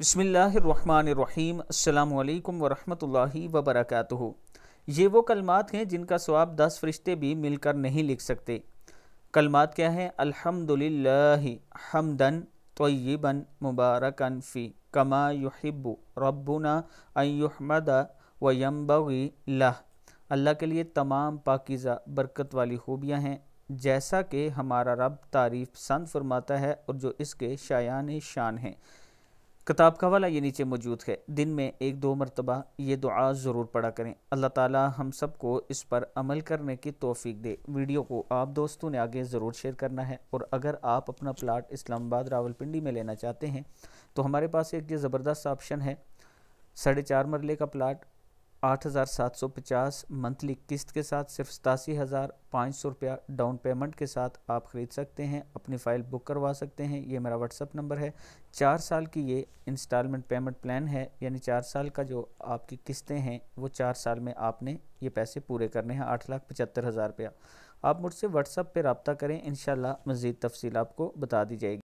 बसमीम् अल्लाम वरहमतुल्लाहि वबरकatuh ये वो कलमात हैं जिनका स्वाब दस फरिश्ते भी मिलकर नहीं लिख सकते कलमात क्या हैं अल्हम्दुलिल्लाहि हमदन तय्यबन मुबारकन फ़ी कमा युहिब्बु रब्बुना अयुहमद व लह अल्लाह के लिए तमाम पाकिज़ा बरकत वाली खूबियाँ हैं जैसा कि हमारा रब तारीफ़ पसंद फरमाता है और जो इसके शायान शान हैं किताब का वाला ये नीचे मौजूद है दिन में एक दो मरतबा ये दुआ ज़रूर पढ़ा करें अल्लाह ताला हम सबको इस पर अमल करने की तोफ़ी दे वीडियो को आप दोस्तों ने आगे ज़रूर शेयर करना है और अगर आप अपना प्लाट इस्लामाबाद रावलपिंडी में लेना चाहते हैं तो हमारे पास एक ये ज़बरदस्त ऑप्शन है साढ़े चार मरले का प्लाट आठ हज़ार सात सौ पचास मंथली किस्त के साथ सिर्फ सतासी हज़ार पाँच सौ रुपया डाउन पेमेंट के साथ आप ख़रीद सकते हैं अपनी फ़ाइल बुक करवा सकते हैं ये मेरा व्हाट्सअप नंबर है चार साल की ये इंस्टॉलमेंट पेमेंट प्लान है यानी चार साल का जो आपकी किस्तें हैं वो चार साल में आपने ये पैसे पूरे करने हैं आठ लाख पचहत्तर हज़ार रुपया आप मुझसे व्हाट्सअप पर रबता करें इन मज़ीद तफसील आपको बता दी जाएगी